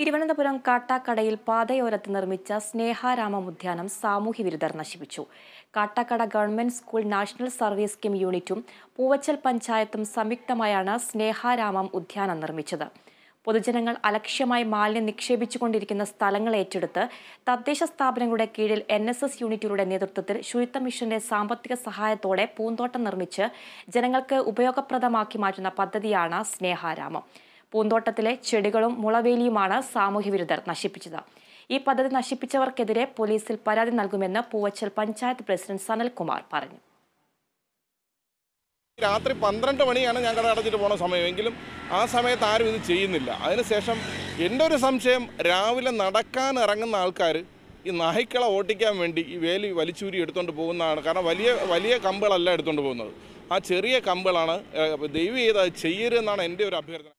തിരുവനന്തപുരം കാട്ടാക്കടയിൽ പാതയോരത്ത് നിർമ്മിച്ച സ്നേഹാരാമ ഉദ്യാനം സാമൂഹ്യ വിരുദ്ധർ നശിപ്പിച്ചു Kattakada government school national service scheme യൂണിറ്റും പൂവച്ചൽ പഞ്ചായത്തും സംയുക്തമായാണ് സ്നേഹാരാമം ഉദ്യാനം നിർമ്മിച്ചത് പൊതുജനങ്ങൾ അലക്ഷ്യമായി മാലിന്യം നിക്ഷേപിച്ചുകൊണ്ടിരിക്കുന്ന സ്ഥലങ്ങൾ ഏറ്റെടുത്ത് തദ്ദേശ സ്ഥാപനങ്ങളുടെ കീഴിൽ എൻ എസ് എസ് യൂണിറ്റുകളുടെ നേതൃത്വത്തിൽ ശുചിത്വ മിഷന്റെ സാമ്പത്തിക സഹായത്തോടെ പൂന്തോട്ടം നിർമ്മിച്ച് ജനങ്ങൾക്ക് ഉപയോഗപ്രദമാക്കി മാറ്റുന്ന പദ്ധതിയാണ് സ്നേഹാരാമം പൂന്തോട്ടത്തിലെ ചെടികളും മുളവേലിയുമാണ് സാമൂഹ്യ വിരുദ്ധർ നശിപ്പിച്ചത് ഈ പദ്ധതി നശിപ്പിച്ചവർക്കെതിരെ പോലീസിൽ പരാതി നൽകുമെന്ന് പൂവച്ചൽ പഞ്ചായത്ത് പ്രസിഡന്റ് സനൽകുമാർ പറഞ്ഞു രാത്രി പന്ത്രണ്ട് മണിയാണ് ഞാൻ കട അടച്ചിട്ട് പോണ സമയമെങ്കിലും ആ സമയത്ത് ആരും ഇത് ചെയ്യുന്നില്ല അതിനുശേഷം എൻ്റെ ഒരു സംശയം രാവിലെ നടക്കാൻ ഇറങ്ങുന്ന ആൾക്കാർ ഈ നായ്ക്കളെ ഓട്ടിക്കാൻ വേണ്ടി ഈ വേലി വലിച്ചൂരി എടുത്തുകൊണ്ട് പോകുന്നതാണ് കാരണം വലിയ വലിയ കമ്പുകളല്ല എടുത്തുകൊണ്ട് പോകുന്നത് ആ ചെറിയ കമ്പുകളാണ് ദൈവം ചെയ്ത് അത് ചെയ്യരുതെന്നാണ് എൻ്റെ ഒരു അഭ്യർത്ഥന